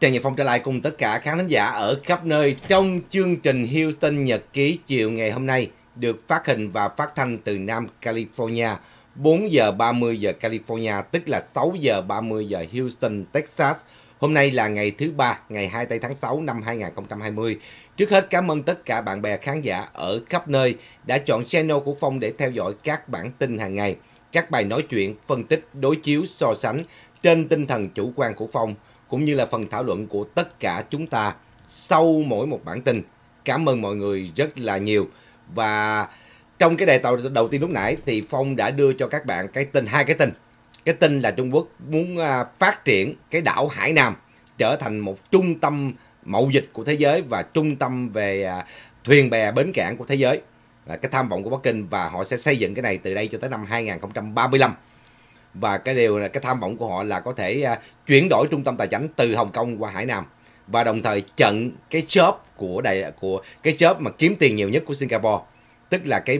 Trần Nhật Phong trở lại cùng tất cả khán thính giả ở khắp nơi trong chương trình Hilton Nhật Ký chiều ngày hôm nay được phát hình và phát thanh từ Nam California 4 giờ 30 giờ California tức là 6 giờ 30 giờ Houston, Texas. Hôm nay là ngày thứ ba, ngày 2 tây tháng 6 năm 2020. Trước hết cảm ơn tất cả bạn bè khán giả ở khắp nơi đã chọn channel của Phong để theo dõi các bản tin hàng ngày, các bài nói chuyện, phân tích, đối chiếu, so sánh trên tinh thần chủ quan của Phong cũng như là phần thảo luận của tất cả chúng ta sau mỗi một bản tin. Cảm ơn mọi người rất là nhiều và trong cái đề tàu đầu tiên lúc nãy thì Phong đã đưa cho các bạn cái tin hai cái tin. Cái tin là Trung Quốc muốn à, phát triển cái đảo Hải Nam trở thành một trung tâm mậu dịch của thế giới và trung tâm về à, thuyền bè bến cảng của thế giới là cái tham vọng của Bắc Kinh và họ sẽ xây dựng cái này từ đây cho tới năm 2035 và cái điều là cái tham vọng của họ là có thể à, chuyển đổi trung tâm tài chính từ Hồng Kông qua Hải Nam và đồng thời chặn cái shop của đại của cái shop mà kiếm tiền nhiều nhất của Singapore tức là cái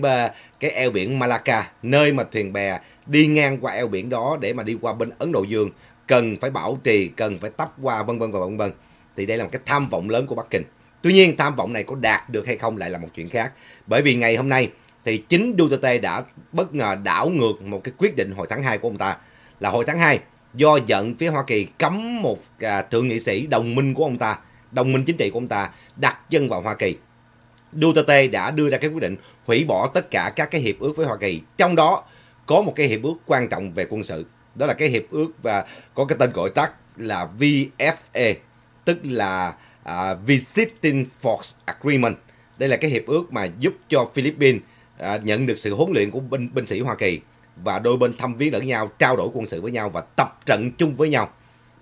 cái eo biển Malacca nơi mà thuyền bè đi ngang qua eo biển đó để mà đi qua bên Ấn Độ Dương cần phải bảo trì cần phải tấp qua vân vân và vân vân thì đây là một cái tham vọng lớn của Bắc Kinh tuy nhiên tham vọng này có đạt được hay không lại là một chuyện khác bởi vì ngày hôm nay thì chính Duterte đã bất ngờ đảo ngược một cái quyết định hồi tháng 2 của ông ta là hồi tháng 2 do giận phía Hoa Kỳ cấm một à, thượng nghị sĩ đồng minh của ông ta, đồng minh chính trị của ông ta đặt chân vào Hoa Kỳ. Duterte đã đưa ra cái quyết định hủy bỏ tất cả các cái hiệp ước với Hoa Kỳ, trong đó có một cái hiệp ước quan trọng về quân sự, đó là cái hiệp ước và có cái tên gọi tắt là VFA, tức là à, Visiting Force Agreement. Đây là cái hiệp ước mà giúp cho Philippines à, nhận được sự huấn luyện của binh binh sĩ Hoa Kỳ và đôi bên thăm viếng lẫn nhau, trao đổi quân sự với nhau và tập trận chung với nhau.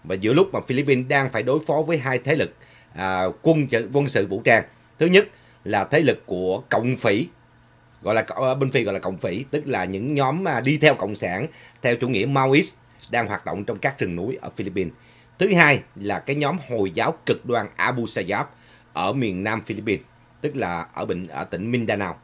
Và giữa lúc mà Philippines đang phải đối phó với hai thế lực à, quân quân sự vũ trang, thứ nhất là thế lực của cộng phỉ gọi là ờ, bên phi gọi là cộng phỉ tức là những nhóm mà đi theo cộng sản theo chủ nghĩa Maoist đang hoạt động trong các rừng núi ở Philippines. Thứ hai là cái nhóm hồi giáo cực đoan Abu Sayyaf ở miền Nam Philippines, tức là ở bệnh ở tỉnh Mindanao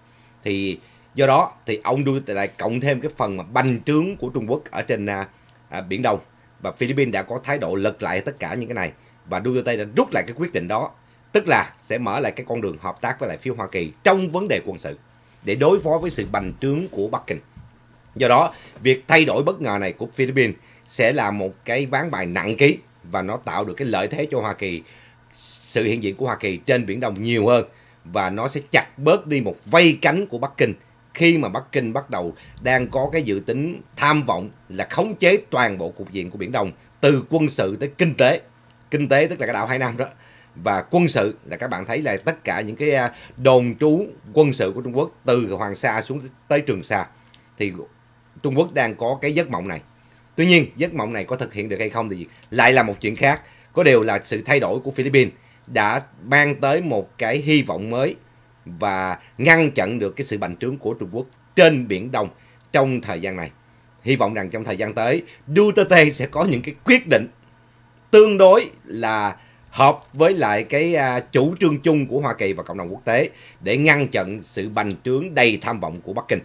thì do đó thì ông Duterte lại cộng thêm cái phần mà bành trướng của Trung Quốc ở trên à, à, biển Đông và Philippines đã có thái độ lật lại tất cả những cái này và Duterte đã rút lại cái quyết định đó tức là sẽ mở lại cái con đường hợp tác với lại phía Hoa Kỳ trong vấn đề quân sự để đối phó với sự bành trướng của Bắc Kinh. Do đó, việc thay đổi bất ngờ này của Philippines sẽ là một cái ván bài nặng ký và nó tạo được cái lợi thế cho Hoa Kỳ, sự hiện diện của Hoa Kỳ trên Biển Đông nhiều hơn và nó sẽ chặt bớt đi một vây cánh của Bắc Kinh khi mà Bắc Kinh bắt đầu đang có cái dự tính tham vọng là khống chế toàn bộ cục diện của Biển Đông từ quân sự tới kinh tế. Kinh tế tức là cái đảo Hải Nam đó. Và quân sự là các bạn thấy là tất cả những cái à, đồn trú quân sự của Trung Quốc từ Hoàng Sa xuống tới Trường Sa. Thì Trung Quốc đang có cái giấc mộng này. Tuy nhiên giấc mộng này có thực hiện được hay không thì lại là một chuyện khác. Có điều là sự thay đổi của Philippines đã mang tới một cái hy vọng mới và ngăn chặn được cái sự bành trướng của Trung Quốc trên Biển Đông trong thời gian này. Hy vọng rằng trong thời gian tới, Duterte sẽ có những cái quyết định tương đối là hợp với lại cái à, chủ trương chung của Hoa Kỳ và cộng đồng quốc tế để ngăn chặn sự bành trướng đầy tham vọng của Bắc Kinh.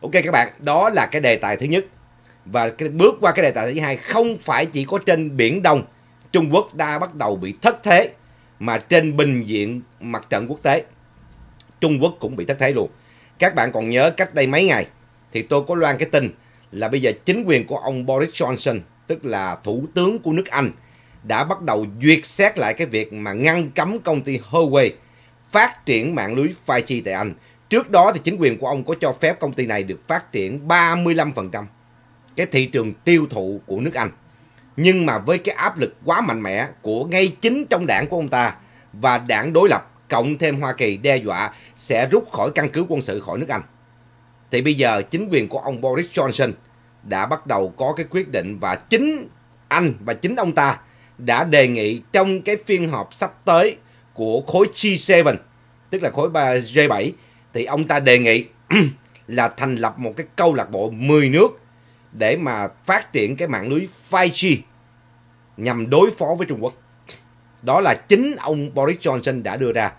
Ok các bạn, đó là cái đề tài thứ nhất. Và cái, bước qua cái đề tài thứ hai, không phải chỉ có trên Biển Đông, Trung Quốc đã bắt đầu bị thất thế mà trên bình diện mặt trận quốc tế Trung Quốc cũng bị thất thế luôn. Các bạn còn nhớ cách đây mấy ngày thì tôi có loan cái tin là bây giờ chính quyền của ông Boris Johnson tức là thủ tướng của nước Anh đã bắt đầu duyệt xét lại cái việc mà ngăn cấm công ty Huawei phát triển mạng lưới 5G tại Anh. Trước đó thì chính quyền của ông có cho phép công ty này được phát triển 35% cái thị trường tiêu thụ của nước Anh nhưng mà với cái áp lực quá mạnh mẽ của ngay chính trong đảng của ông ta và đảng đối lập cộng thêm Hoa Kỳ đe dọa sẽ rút khỏi căn cứ quân sự khỏi nước Anh. Thì bây giờ chính quyền của ông Boris Johnson đã bắt đầu có cái quyết định và chính anh và chính ông ta đã đề nghị trong cái phiên họp sắp tới của khối G7, tức là khối G7, thì ông ta đề nghị là thành lập một cái câu lạc bộ 10 nước để mà phát triển cái mạng lưới 5G nhằm đối phó với Trung Quốc. Đó là chính ông Boris Johnson đã đưa ra.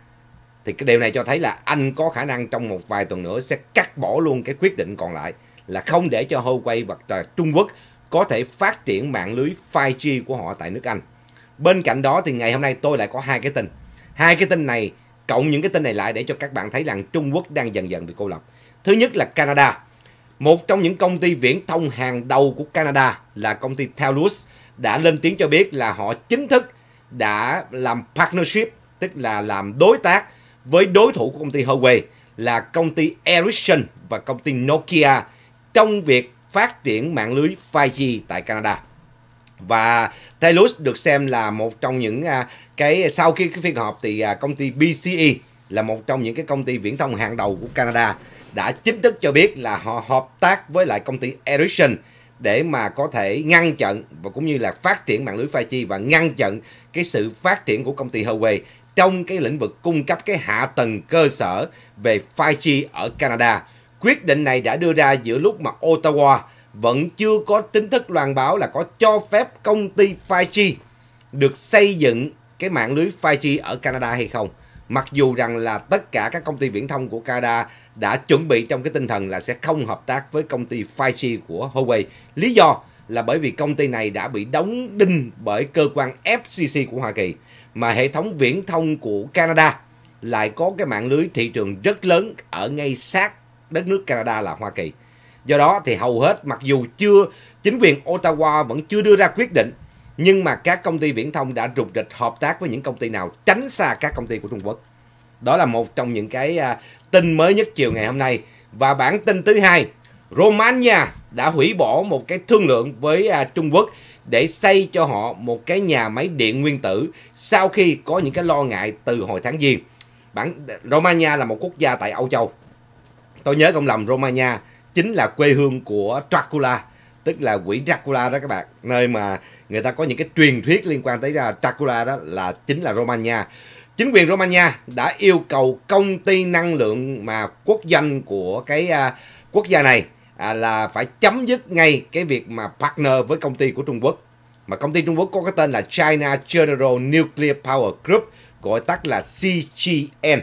Thì cái điều này cho thấy là Anh có khả năng trong một vài tuần nữa sẽ cắt bỏ luôn cái quyết định còn lại là không để cho Huawei hoặc là Trung Quốc có thể phát triển mạng lưới 5G của họ tại nước Anh. Bên cạnh đó thì ngày hôm nay tôi lại có hai cái tin. Hai cái tin này cộng những cái tin này lại để cho các bạn thấy rằng Trung Quốc đang dần dần bị cô lập. Thứ nhất là Canada một trong những công ty viễn thông hàng đầu của Canada là công ty Telus đã lên tiếng cho biết là họ chính thức đã làm partnership, tức là làm đối tác với đối thủ của công ty Huawei là công ty Ericsson và công ty Nokia trong việc phát triển mạng lưới 5G tại Canada. Và Telus được xem là một trong những à, cái sau khi cái phiên họp thì à, công ty BCE là một trong những cái công ty viễn thông hàng đầu của Canada đã chính thức cho biết là họ hợp tác với lại công ty Ericsson để mà có thể ngăn chặn và cũng như là phát triển mạng lưới 5G và ngăn chặn cái sự phát triển của công ty Huawei trong cái lĩnh vực cung cấp cái hạ tầng cơ sở về 5G ở Canada. Quyết định này đã đưa ra giữa lúc mà Ottawa vẫn chưa có chính thức loan báo là có cho phép công ty 5G được xây dựng cái mạng lưới 5G ở Canada hay không. Mặc dù rằng là tất cả các công ty viễn thông của Canada đã chuẩn bị trong cái tinh thần là sẽ không hợp tác với công ty 5G của Huawei. Lý do là bởi vì công ty này đã bị đóng đinh bởi cơ quan FCC của Hoa Kỳ mà hệ thống viễn thông của Canada lại có cái mạng lưới thị trường rất lớn ở ngay sát đất nước Canada là Hoa Kỳ. Do đó thì hầu hết mặc dù chưa chính quyền Ottawa vẫn chưa đưa ra quyết định nhưng mà các công ty viễn thông đã rụt rịch hợp tác với những công ty nào tránh xa các công ty của Trung Quốc. Đó là một trong những cái à, tin mới nhất chiều ngày hôm nay. Và bản tin thứ hai, Romania đã hủy bỏ một cái thương lượng với à, Trung Quốc để xây cho họ một cái nhà máy điện nguyên tử sau khi có những cái lo ngại từ hồi tháng giêng. Bản Romania là một quốc gia tại Âu Châu. Tôi nhớ không lầm Romania chính là quê hương của Dracula tức là quỷ Dracula đó các bạn nơi mà người ta có những cái truyền thuyết liên quan tới à, Dracula đó là chính là Romania chính quyền Romania đã yêu cầu công ty năng lượng mà quốc danh của cái à, quốc gia này à, là phải chấm dứt ngay cái việc mà partner với công ty của Trung Quốc mà công ty Trung Quốc có cái tên là China General Nuclear Power Group gọi tắt là CGN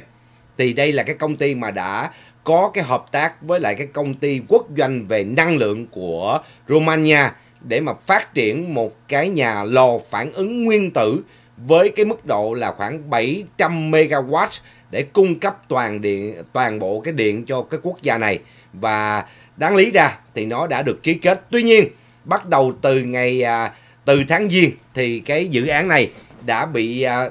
thì đây là cái công ty mà đã có cái hợp tác với lại cái công ty quốc doanh về năng lượng của Romania để mà phát triển một cái nhà lò phản ứng nguyên tử với cái mức độ là khoảng 700 MW để cung cấp toàn điện toàn bộ cái điện cho cái quốc gia này và đáng lý ra thì nó đã được ký kết. Tuy nhiên, bắt đầu từ ngày à, từ tháng Giêng thì cái dự án này đã bị à,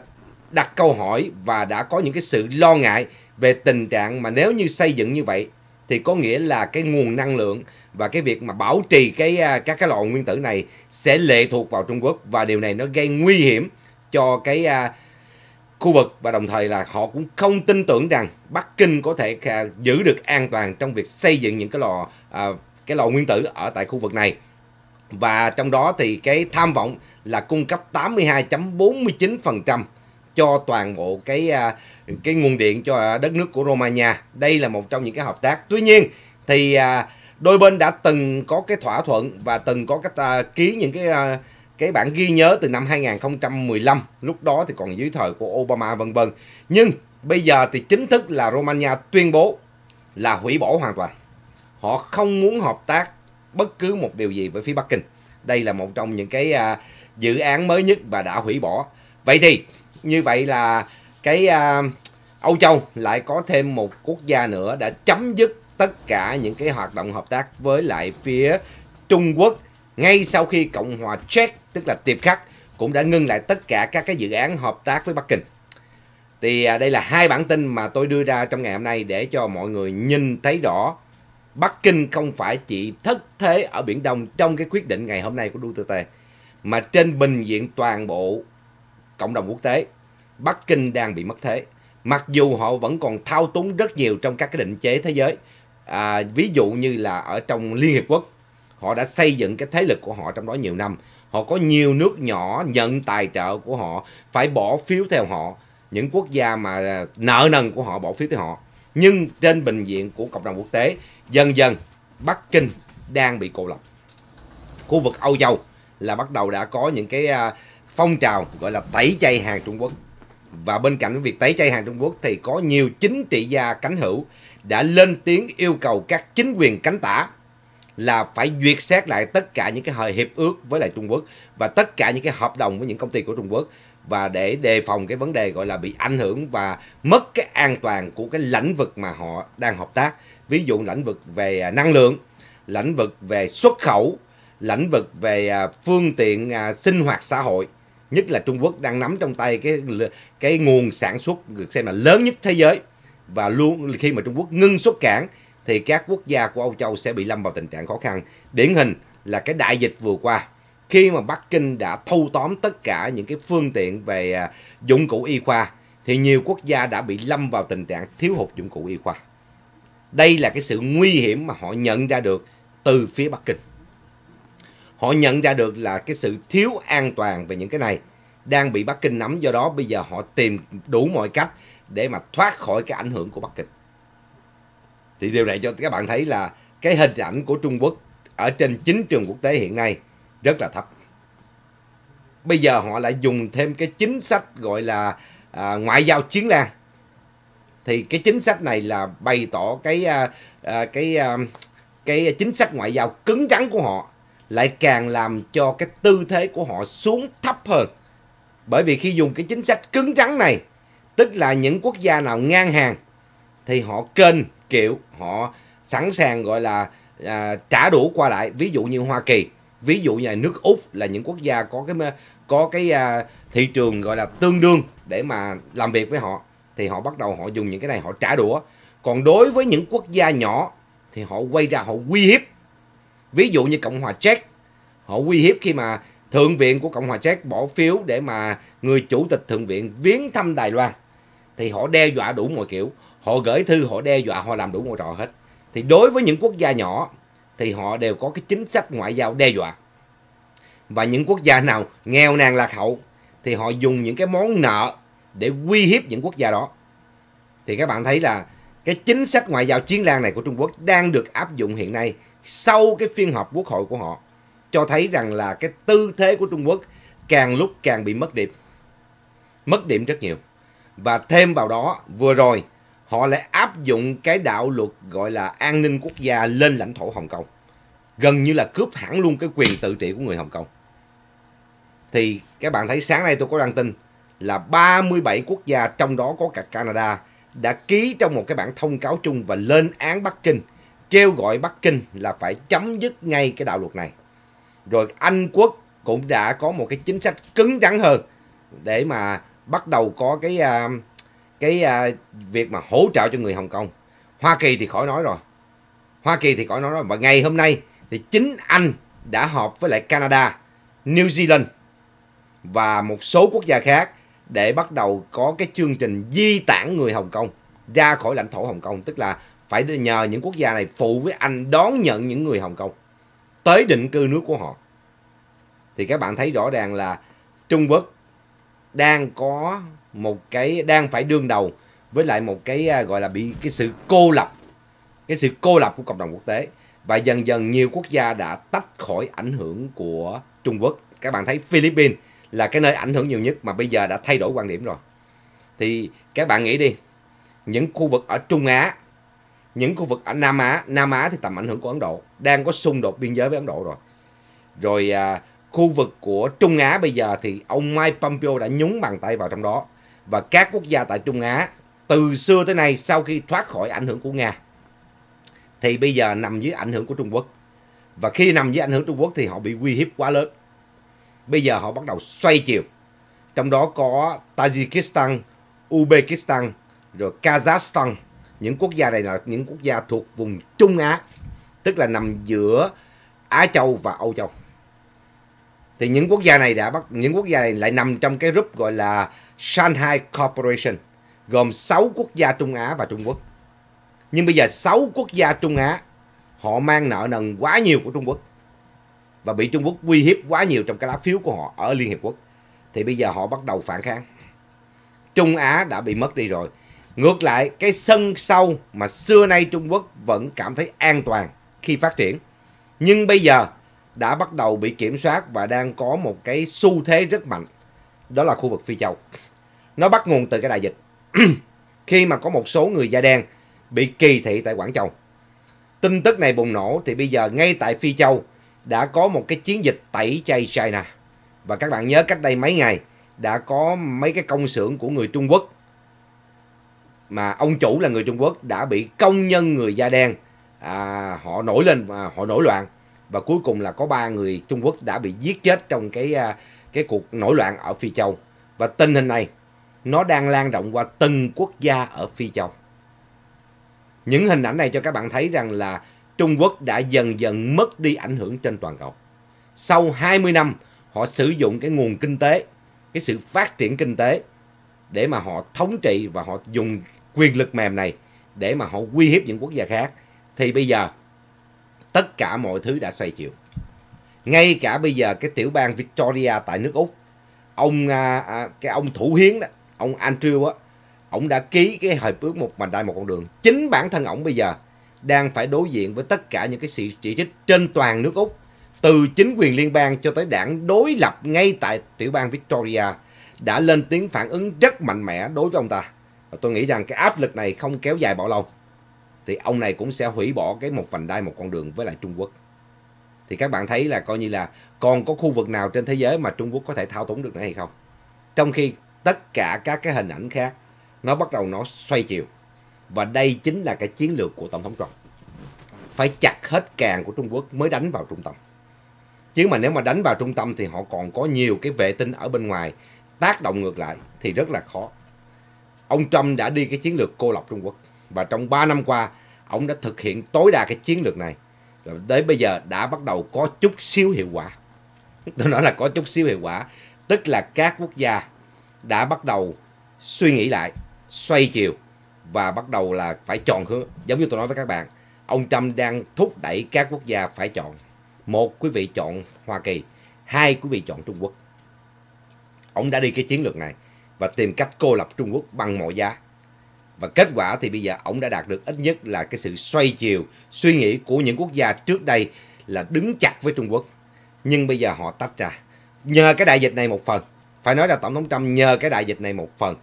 đặt câu hỏi và đã có những cái sự lo ngại về tình trạng mà nếu như xây dựng như vậy thì có nghĩa là cái nguồn năng lượng và cái việc mà bảo trì cái à, các cái lò nguyên tử này sẽ lệ thuộc vào Trung Quốc và điều này nó gây nguy hiểm cho cái à, khu vực và đồng thời là họ cũng không tin tưởng rằng Bắc Kinh có thể à, giữ được an toàn trong việc xây dựng những cái lò cái lò nguyên tử ở tại khu vực này và trong đó thì cái tham vọng là cung cấp 82.49% cho toàn bộ cái à, cái nguồn điện cho à, đất nước của Romania. Đây là một trong những cái hợp tác. Tuy nhiên thì à, đôi bên đã từng có cái thỏa thuận và từng có cái ký những cái cái bản ghi nhớ từ năm 2015 lúc đó thì còn dưới thời của Obama vân vân nhưng bây giờ thì chính thức là Romania tuyên bố là hủy bỏ hoàn toàn họ không muốn hợp tác bất cứ một điều gì với phía Bắc Kinh đây là một trong những cái uh, dự án mới nhất và đã hủy bỏ vậy thì như vậy là cái uh, Âu Châu lại có thêm một quốc gia nữa đã chấm dứt tất cả những cái hoạt động hợp tác với lại phía Trung Quốc ngay sau khi Cộng hòa Czech tức là Tiệp Khắc cũng đã ngưng lại tất cả các cái dự án hợp tác với Bắc Kinh. Thì à, đây là hai bản tin mà tôi đưa ra trong ngày hôm nay để cho mọi người nhìn thấy rõ Bắc Kinh không phải chỉ thất thế ở Biển Đông trong cái quyết định ngày hôm nay của Duterte mà trên bình diện toàn bộ cộng đồng quốc tế, Bắc Kinh đang bị mất thế. Mặc dù họ vẫn còn thao túng rất nhiều trong các cái định chế thế giới. À, ví dụ như là ở trong Liên Hiệp Quốc, họ đã xây dựng cái thế lực của họ trong đó nhiều năm. Họ có nhiều nước nhỏ nhận tài trợ của họ, phải bỏ phiếu theo họ. Những quốc gia mà nợ nần của họ bỏ phiếu theo họ. Nhưng trên bệnh viện của cộng đồng quốc tế, dần dần Bắc Kinh đang bị cô lập. Khu vực Âu Châu là bắt đầu đã có những cái à, phong trào gọi là tẩy chay hàng Trung Quốc. Và bên cạnh việc tẩy chay hàng Trung Quốc thì có nhiều chính trị gia cánh hữu đã lên tiếng yêu cầu các chính quyền cánh tả là phải duyệt xét lại tất cả những cái hợp hiệp ước với lại Trung Quốc và tất cả những cái hợp đồng với những công ty của Trung Quốc và để đề phòng cái vấn đề gọi là bị ảnh hưởng và mất cái an toàn của cái lĩnh vực mà họ đang hợp tác. Ví dụ lĩnh vực về à, năng lượng, lĩnh vực về xuất khẩu, lĩnh vực về à, phương tiện à, sinh hoạt xã hội nhất là Trung Quốc đang nắm trong tay cái cái nguồn sản xuất được xem là lớn nhất thế giới và luôn khi mà Trung Quốc ngưng xuất cảng thì các quốc gia của Âu Châu sẽ bị lâm vào tình trạng khó khăn. Điển hình là cái đại dịch vừa qua khi mà Bắc Kinh đã thâu tóm tất cả những cái phương tiện về à, dụng cụ y khoa thì nhiều quốc gia đã bị lâm vào tình trạng thiếu hụt dụng cụ y khoa. Đây là cái sự nguy hiểm mà họ nhận ra được từ phía Bắc Kinh họ nhận ra được là cái sự thiếu an toàn về những cái này đang bị Bắc Kinh nắm do đó bây giờ họ tìm đủ mọi cách để mà thoát khỏi cái ảnh hưởng của Bắc Kinh. Thì điều này cho các bạn thấy là cái hình ảnh của Trung Quốc ở trên chính trường quốc tế hiện nay rất là thấp. Bây giờ họ lại dùng thêm cái chính sách gọi là à, ngoại giao chiến lan. Thì cái chính sách này là bày tỏ cái à, à, cái à, cái chính sách ngoại giao cứng rắn của họ lại càng làm cho cái tư thế của họ xuống thấp hơn. Bởi vì khi dùng cái chính sách cứng rắn này, tức là những quốc gia nào ngang hàng, thì họ kênh kiểu, họ sẵn sàng gọi là à, trả đủ qua lại. Ví dụ như Hoa Kỳ, ví dụ như nước Úc là những quốc gia có cái có cái à, thị trường gọi là tương đương để mà làm việc với họ. Thì họ bắt đầu họ dùng những cái này họ trả đũa. Còn đối với những quốc gia nhỏ thì họ quay ra họ uy hiếp Ví dụ như Cộng hòa Czech, họ uy hiếp khi mà Thượng viện của Cộng hòa Séc bỏ phiếu để mà người chủ tịch Thượng viện viếng thăm Đài Loan. Thì họ đe dọa đủ mọi kiểu. Họ gửi thư, họ đe dọa, họ làm đủ mọi trò hết. Thì đối với những quốc gia nhỏ thì họ đều có cái chính sách ngoại giao đe dọa. Và những quốc gia nào nghèo nàn lạc hậu thì họ dùng những cái món nợ để uy hiếp những quốc gia đó. Thì các bạn thấy là cái chính sách ngoại giao chiến lan này của Trung Quốc đang được áp dụng hiện nay sau cái phiên họp quốc hội của họ cho thấy rằng là cái tư thế của Trung Quốc càng lúc càng bị mất điểm. Mất điểm rất nhiều. Và thêm vào đó, vừa rồi họ lại áp dụng cái đạo luật gọi là an ninh quốc gia lên lãnh thổ Hồng Kông. Gần như là cướp hẳn luôn cái quyền tự trị của người Hồng Kông. Thì các bạn thấy sáng nay tôi có đăng tin là 37 quốc gia trong đó có cả Canada đã ký trong một cái bản thông cáo chung và lên án Bắc Kinh kêu gọi Bắc Kinh là phải chấm dứt ngay cái đạo luật này. Rồi Anh quốc cũng đã có một cái chính sách cứng rắn hơn để mà bắt đầu có cái à, cái à, việc mà hỗ trợ cho người Hồng Kông. Hoa Kỳ thì khỏi nói rồi. Hoa Kỳ thì khỏi nói rồi. Và ngày hôm nay thì chính Anh đã họp với lại Canada, New Zealand và một số quốc gia khác để bắt đầu có cái chương trình di tản người Hồng Kông ra khỏi lãnh thổ Hồng Kông. Tức là phải nhờ những quốc gia này phụ với Anh đón nhận những người Hồng Kông tới định cư nước của họ. Thì các bạn thấy rõ ràng là Trung Quốc đang có một cái đang phải đương đầu với lại một cái à, gọi là bị cái sự cô lập, cái sự cô lập của cộng đồng quốc tế và dần dần nhiều quốc gia đã tách khỏi ảnh hưởng của Trung Quốc. Các bạn thấy Philippines là cái nơi ảnh hưởng nhiều nhất mà bây giờ đã thay đổi quan điểm rồi. Thì các bạn nghĩ đi, những khu vực ở Trung Á những khu vực ở Nam Á, Nam Á thì tầm ảnh hưởng của Ấn Độ đang có xung đột biên giới với Ấn Độ rồi. Rồi à, khu vực của Trung Á bây giờ thì ông Mike Pompeo đã nhúng bàn tay vào trong đó và các quốc gia tại Trung Á từ xưa tới nay sau khi thoát khỏi ảnh hưởng của Nga thì bây giờ nằm dưới ảnh hưởng của Trung Quốc. Và khi nằm dưới ảnh hưởng Trung Quốc thì họ bị uy hiếp quá lớn. Bây giờ họ bắt đầu xoay chiều. Trong đó có Tajikistan, Uzbekistan, rồi Kazakhstan, những quốc gia này là những quốc gia thuộc vùng Trung Á, tức là nằm giữa Á Châu và Âu Châu. Thì những quốc gia này đã bắt những quốc gia này lại nằm trong cái group gọi là Shanghai Corporation, gồm 6 quốc gia Trung Á và Trung Quốc. Nhưng bây giờ 6 quốc gia Trung Á họ mang nợ nần quá nhiều của Trung Quốc và bị Trung Quốc uy hiếp quá nhiều trong cái lá phiếu của họ ở Liên Hiệp Quốc. Thì bây giờ họ bắt đầu phản kháng. Trung Á đã bị mất đi rồi Ngược lại, cái sân sau mà xưa nay Trung Quốc vẫn cảm thấy an toàn khi phát triển. Nhưng bây giờ đã bắt đầu bị kiểm soát và đang có một cái xu thế rất mạnh. Đó là khu vực Phi Châu. Nó bắt nguồn từ cái đại dịch. khi mà có một số người da đen bị kỳ thị tại Quảng Châu. Tin tức này bùng nổ thì bây giờ ngay tại Phi Châu đã có một cái chiến dịch tẩy chay China. Và các bạn nhớ cách đây mấy ngày đã có mấy cái công xưởng của người Trung Quốc mà ông chủ là người Trung Quốc đã bị công nhân người da đen à, họ nổi lên và họ nổi loạn và cuối cùng là có ba người Trung Quốc đã bị giết chết trong cái à, cái cuộc nổi loạn ở Phi Châu và tình hình này nó đang lan rộng qua từng quốc gia ở Phi Châu. Những hình ảnh này cho các bạn thấy rằng là Trung Quốc đã dần dần mất đi ảnh hưởng trên toàn cầu. Sau 20 năm, họ sử dụng cái nguồn kinh tế, cái sự phát triển kinh tế để mà họ thống trị và họ dùng quyền lực mềm này để mà họ uy hiếp những quốc gia khác thì bây giờ tất cả mọi thứ đã xoay chiều ngay cả bây giờ cái tiểu bang Victoria tại nước Úc ông à, à, cái ông thủ hiến đó ông Andrew á ông đã ký cái hiệp ước một vành đai một con đường chính bản thân ông bây giờ đang phải đối diện với tất cả những cái sự chỉ trích trên toàn nước Úc từ chính quyền liên bang cho tới đảng đối lập ngay tại tiểu bang Victoria đã lên tiếng phản ứng rất mạnh mẽ đối với ông ta và tôi nghĩ rằng cái áp lực này không kéo dài bao lâu thì ông này cũng sẽ hủy bỏ cái một vành đai một con đường với lại Trung Quốc thì các bạn thấy là coi như là còn có khu vực nào trên thế giới mà Trung Quốc có thể thao túng được nữa hay không trong khi tất cả các cái hình ảnh khác nó bắt đầu nó xoay chiều và đây chính là cái chiến lược của Tổng thống Trump phải chặt hết càng của Trung Quốc mới đánh vào trung tâm chứ mà nếu mà đánh vào trung tâm thì họ còn có nhiều cái vệ tinh ở bên ngoài tác động ngược lại thì rất là khó ông Trump đã đi cái chiến lược cô lập Trung Quốc và trong 3 năm qua ông đã thực hiện tối đa cái chiến lược này rồi đến bây giờ đã bắt đầu có chút xíu hiệu quả tôi nói là có chút xíu hiệu quả tức là các quốc gia đã bắt đầu suy nghĩ lại xoay chiều và bắt đầu là phải chọn hướng giống như tôi nói với các bạn ông Trump đang thúc đẩy các quốc gia phải chọn một quý vị chọn Hoa Kỳ hai quý vị chọn Trung Quốc ông đã đi cái chiến lược này và tìm cách cô lập Trung Quốc bằng mọi giá. Và kết quả thì bây giờ ông đã đạt được ít nhất là cái sự xoay chiều suy nghĩ của những quốc gia trước đây là đứng chặt với Trung Quốc. Nhưng bây giờ họ tách ra. Nhờ cái đại dịch này một phần. Phải nói là Tổng thống Trump nhờ cái đại dịch này một phần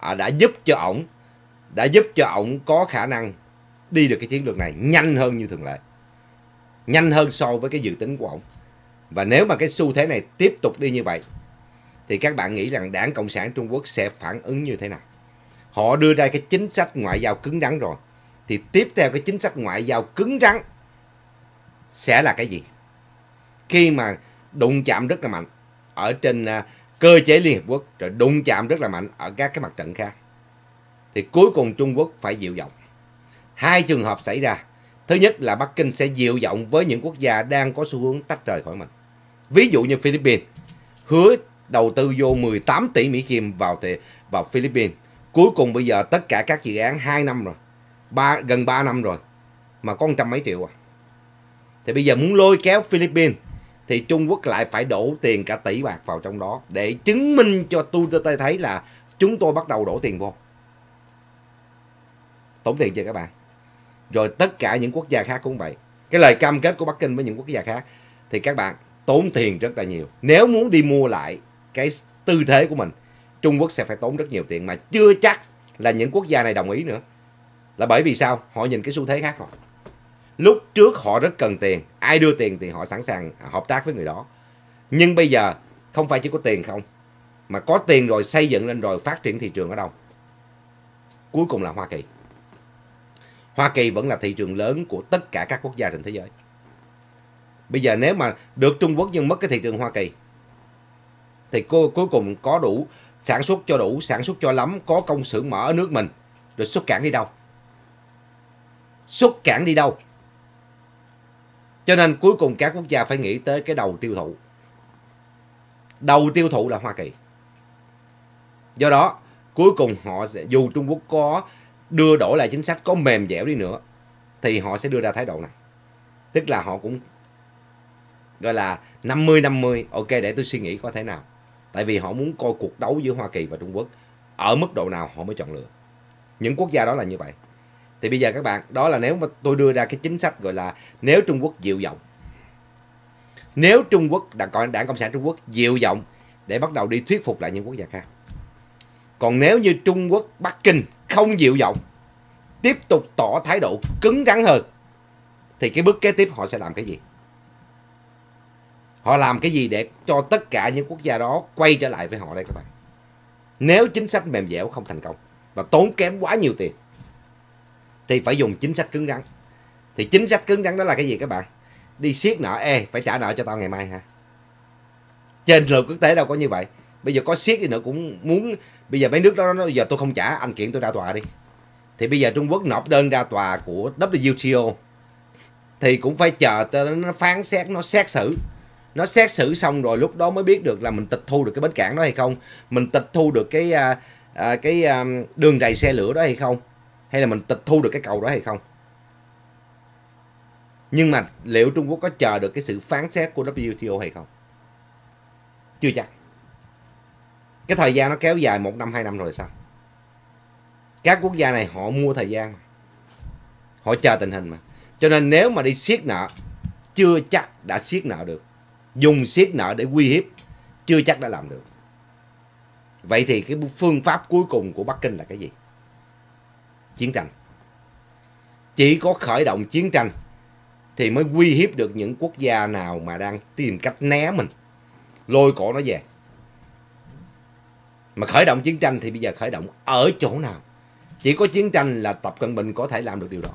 à, đã giúp cho ổng đã giúp cho ổng có khả năng đi được cái chiến lược này nhanh hơn như thường lệ. Nhanh hơn so với cái dự tính của ổng. Và nếu mà cái xu thế này tiếp tục đi như vậy thì các bạn nghĩ rằng đảng Cộng sản Trung Quốc sẽ phản ứng như thế nào? Họ đưa ra cái chính sách ngoại giao cứng rắn rồi. Thì tiếp theo cái chính sách ngoại giao cứng rắn sẽ là cái gì? Khi mà đụng chạm rất là mạnh ở trên à, cơ chế Liên Hiệp Quốc rồi đụng chạm rất là mạnh ở các cái mặt trận khác. Thì cuối cùng Trung Quốc phải dịu giọng. Hai trường hợp xảy ra. Thứ nhất là Bắc Kinh sẽ dịu giọng với những quốc gia đang có xu hướng tách rời khỏi mình. Ví dụ như Philippines hứa đầu tư vô 18 tỷ Mỹ Kim vào thể, vào Philippines. Cuối cùng bây giờ tất cả các dự án 2 năm rồi, 3, gần 3 năm rồi, mà có trăm mấy triệu à. Thì bây giờ muốn lôi kéo Philippines thì Trung Quốc lại phải đổ tiền cả tỷ bạc vào trong đó để chứng minh cho TTT thấy là chúng tôi bắt đầu đổ tiền vô. Tốn tiền chưa các bạn? Rồi tất cả những quốc gia khác cũng vậy. Cái lời cam kết của Bắc Kinh với những quốc gia khác thì các bạn tốn tiền rất là nhiều. Nếu muốn đi mua lại cái tư thế của mình Trung Quốc sẽ phải tốn rất nhiều tiền mà chưa chắc là những quốc gia này đồng ý nữa là bởi vì sao họ nhìn cái xu thế khác rồi lúc trước họ rất cần tiền ai đưa tiền thì họ sẵn sàng hợp tác với người đó nhưng bây giờ không phải chỉ có tiền không mà có tiền rồi xây dựng lên rồi phát triển thị trường ở đâu cuối cùng là Hoa Kỳ Hoa Kỳ vẫn là thị trường lớn của tất cả các quốc gia trên thế giới bây giờ nếu mà được Trung Quốc nhưng mất cái thị trường Hoa Kỳ thì cô cuối cùng có đủ sản xuất cho đủ, sản xuất cho lắm, có công xưởng mở ở nước mình, rồi xuất cảng đi đâu? Xuất cảng đi đâu? Cho nên cuối cùng các quốc gia phải nghĩ tới cái đầu tiêu thụ. Đầu tiêu thụ là Hoa Kỳ. Do đó, cuối cùng họ sẽ, dù Trung Quốc có đưa đổi lại chính sách có mềm dẻo đi nữa, thì họ sẽ đưa ra thái độ này. Tức là họ cũng gọi là 50-50, ok để tôi suy nghĩ có thể nào tại vì họ muốn coi cuộc đấu giữa Hoa Kỳ và Trung Quốc ở mức độ nào họ mới chọn lựa những quốc gia đó là như vậy thì bây giờ các bạn đó là nếu mà tôi đưa ra cái chính sách gọi là nếu Trung Quốc dịu vọng nếu Trung Quốc đảng, đảng Cộng sản Trung Quốc dịu vọng để bắt đầu đi thuyết phục lại những quốc gia khác còn nếu như Trung Quốc Bắc Kinh không dịu vọng tiếp tục tỏ thái độ cứng rắn hơn thì cái bước kế tiếp họ sẽ làm cái gì họ làm cái gì để cho tất cả những quốc gia đó quay trở lại với họ đây các bạn nếu chính sách mềm dẻo không thành công và tốn kém quá nhiều tiền thì phải dùng chính sách cứng rắn thì chính sách cứng rắn đó là cái gì các bạn đi siết nợ ê phải trả nợ cho tao ngày mai hả trên trường quốc tế đâu có như vậy bây giờ có siết đi nữa cũng muốn bây giờ mấy nước đó nó giờ tôi không trả anh kiện tôi ra tòa đi thì bây giờ trung quốc nộp đơn ra tòa của wto thì cũng phải chờ nó phán xét nó xét xử nó xét xử xong rồi lúc đó mới biết được là mình tịch thu được cái bến cảng đó hay không mình tịch thu được cái à, à, cái à, đường đầy xe lửa đó hay không hay là mình tịch thu được cái cầu đó hay không nhưng mà liệu Trung Quốc có chờ được cái sự phán xét của WTO hay không chưa chắc cái thời gian nó kéo dài một năm hai năm rồi sao các quốc gia này họ mua thời gian họ chờ tình hình mà cho nên nếu mà đi siết nợ chưa chắc đã siết nợ được dùng siết nợ để uy hiếp chưa chắc đã làm được vậy thì cái phương pháp cuối cùng của bắc kinh là cái gì chiến tranh chỉ có khởi động chiến tranh thì mới uy hiếp được những quốc gia nào mà đang tìm cách né mình lôi cổ nó về mà khởi động chiến tranh thì bây giờ khởi động ở chỗ nào chỉ có chiến tranh là tập cận bình có thể làm được điều đó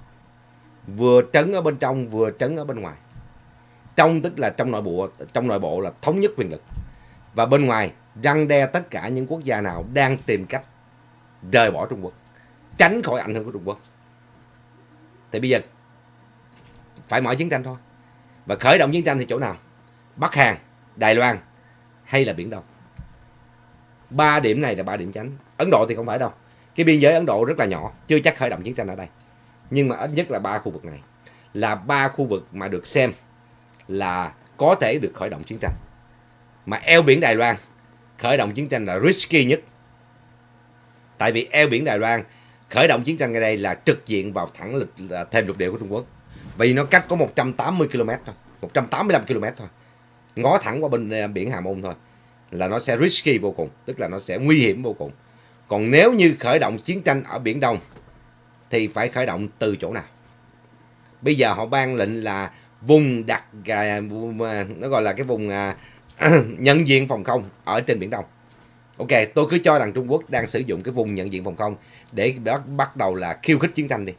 vừa trấn ở bên trong vừa trấn ở bên ngoài trong tức là trong nội bộ trong nội bộ là thống nhất quyền lực và bên ngoài răng đe tất cả những quốc gia nào đang tìm cách rời bỏ Trung Quốc tránh khỏi ảnh hưởng của Trung Quốc thì bây giờ phải mở chiến tranh thôi và khởi động chiến tranh thì chỗ nào Bắc Hàn Đài Loan hay là Biển Đông ba điểm này là ba điểm tránh Ấn Độ thì không phải đâu cái biên giới Ấn Độ rất là nhỏ chưa chắc khởi động chiến tranh ở đây nhưng mà ít nhất là ba khu vực này là ba khu vực mà được xem là có thể được khởi động chiến tranh. Mà eo biển Đài Loan khởi động chiến tranh là risky nhất. Tại vì eo biển Đài Loan khởi động chiến tranh ngay đây là trực diện vào thẳng lịch thêm lục địa của Trung Quốc. Vì nó cách có 180 km thôi, 185 km thôi. Ngó thẳng qua bên à, biển Hà Môn thôi là nó sẽ risky vô cùng, tức là nó sẽ nguy hiểm vô cùng. Còn nếu như khởi động chiến tranh ở Biển Đông thì phải khởi động từ chỗ nào? Bây giờ họ ban lệnh là vùng đặc à, à, nó gọi là cái vùng à, nhận diện phòng không ở trên biển Đông. Ok, tôi cứ cho rằng Trung Quốc đang sử dụng cái vùng nhận diện phòng không để đó bắt đầu là khiêu khích chiến tranh đi.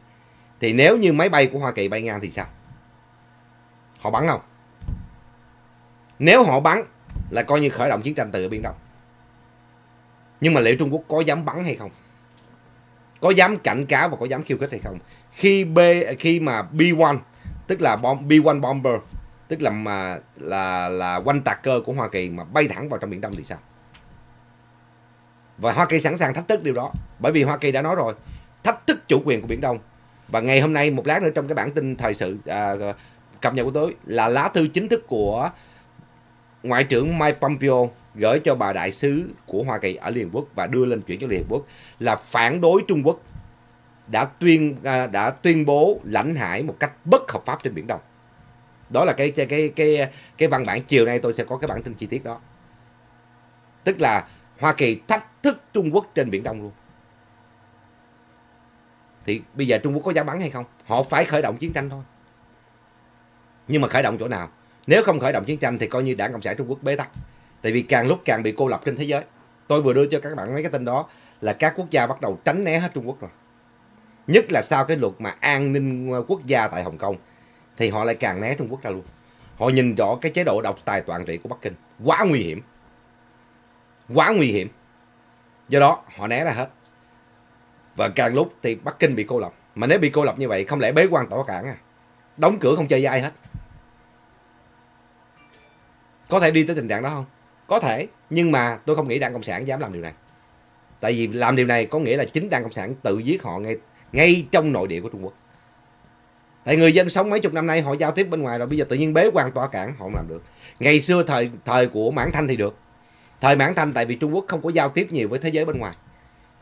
Thì nếu như máy bay của Hoa Kỳ bay ngang thì sao? Họ bắn không? Nếu họ bắn là coi như khởi động chiến tranh từ ở Biển Đông. Nhưng mà liệu Trung Quốc có dám bắn hay không? Có dám cảnh cáo và có dám khiêu khích hay không? Khi B khi mà B1 tức là bom B1 bomber tức là mà là là quanh tạc cơ của Hoa Kỳ mà bay thẳng vào trong biển Đông thì sao? Và Hoa Kỳ sẵn sàng thách thức điều đó, bởi vì Hoa Kỳ đã nói rồi, thách thức chủ quyền của biển Đông. Và ngày hôm nay một lát nữa trong cái bản tin thời sự à, cập nhật của tối là lá thư chính thức của Ngoại trưởng Mike Pompeo gửi cho bà đại sứ của Hoa Kỳ ở Liên Hợp Quốc và đưa lên chuyển cho Liên Hợp Quốc là phản đối Trung Quốc đã tuyên à, đã tuyên bố lãnh hải một cách bất hợp pháp trên biển Đông. Đó là cái cái cái cái cái văn bản chiều nay tôi sẽ có cái bản tin chi tiết đó. Tức là Hoa Kỳ thách thức Trung Quốc trên biển Đông luôn. Thì bây giờ Trung Quốc có dám bắn hay không? Họ phải khởi động chiến tranh thôi. Nhưng mà khởi động chỗ nào? Nếu không khởi động chiến tranh thì coi như Đảng Cộng sản Trung Quốc bế tắc. Tại vì càng lúc càng bị cô lập trên thế giới. Tôi vừa đưa cho các bạn mấy cái tin đó là các quốc gia bắt đầu tránh né hết Trung Quốc rồi nhất là sau cái luật mà an ninh ờ, quốc gia tại Hồng Kông thì họ lại càng né Trung Quốc ra luôn họ nhìn rõ cái chế độ độc tài toàn trị của Bắc Kinh quá nguy hiểm quá nguy hiểm do đó họ né ra hết và càng lúc thì Bắc Kinh bị cô lập mà nếu bị cô lập như vậy không lẽ bế quan tỏa cản à đóng cửa không chơi với ai hết có thể đi tới tình trạng đó không có thể nhưng mà tôi không nghĩ đảng cộng sản dám làm điều này tại vì làm điều này có nghĩa là chính đảng cộng sản tự giết họ ngay ngay trong nội địa của Trung Quốc. Tại người dân sống mấy chục năm nay họ giao tiếp bên ngoài rồi bây giờ tự nhiên bế quan tỏa cản họ không làm được. Ngày xưa thời thời của Mãn Thanh thì được. Thời Mãn Thanh tại vì Trung Quốc không có giao tiếp nhiều với thế giới bên ngoài.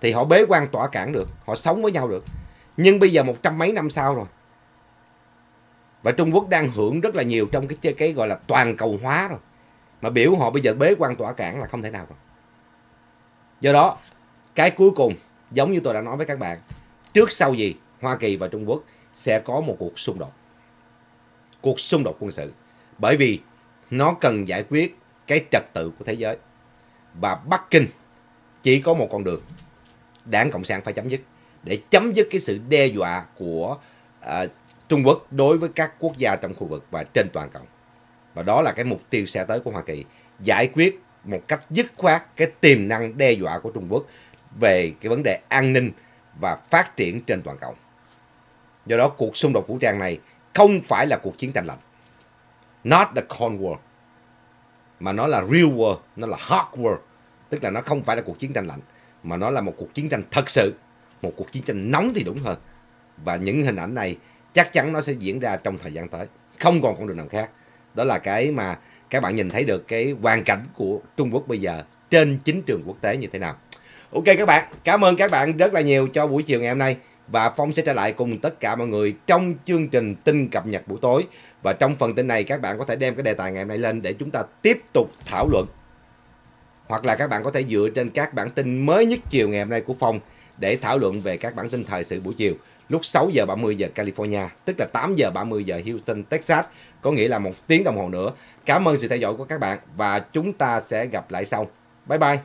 Thì họ bế quan tỏa cản được, họ sống với nhau được. Nhưng bây giờ một trăm mấy năm sau rồi. Và Trung Quốc đang hưởng rất là nhiều trong cái cái gọi là toàn cầu hóa rồi. Mà biểu họ bây giờ bế quan tỏa cản là không thể nào rồi. Do đó, cái cuối cùng giống như tôi đã nói với các bạn trước sau gì Hoa Kỳ và Trung Quốc sẽ có một cuộc xung đột. Cuộc xung đột quân sự. Bởi vì nó cần giải quyết cái trật tự của thế giới. Và Bắc Kinh chỉ có một con đường. Đảng Cộng sản phải chấm dứt. Để chấm dứt cái sự đe dọa của uh, Trung Quốc đối với các quốc gia trong khu vực và trên toàn cầu. Và đó là cái mục tiêu sẽ tới của Hoa Kỳ. Giải quyết một cách dứt khoát cái tiềm năng đe dọa của Trung Quốc về cái vấn đề an ninh và phát triển trên toàn cầu. Do đó cuộc xung đột vũ trang này không phải là cuộc chiến tranh lạnh. Not the Cold War. Mà nó là real war, nó là hard war. Tức là nó không phải là cuộc chiến tranh lạnh. Mà nó là một cuộc chiến tranh thật sự. Một cuộc chiến tranh nóng thì đúng hơn. Và những hình ảnh này chắc chắn nó sẽ diễn ra trong thời gian tới. Không còn con đường nào khác. Đó là cái mà các bạn nhìn thấy được cái hoàn cảnh của Trung Quốc bây giờ trên chính trường quốc tế như thế nào. Ok các bạn, cảm ơn các bạn rất là nhiều cho buổi chiều ngày hôm nay và Phong sẽ trở lại cùng tất cả mọi người trong chương trình tin cập nhật buổi tối. Và trong phần tin này các bạn có thể đem cái đề tài ngày hôm nay lên để chúng ta tiếp tục thảo luận. Hoặc là các bạn có thể dựa trên các bản tin mới nhất chiều ngày hôm nay của Phong để thảo luận về các bản tin thời sự buổi chiều lúc 6 giờ 30 giờ California, tức là 8 giờ 30 giờ Houston, Texas, có nghĩa là một tiếng đồng hồ nữa. Cảm ơn sự theo dõi của các bạn và chúng ta sẽ gặp lại sau. Bye bye.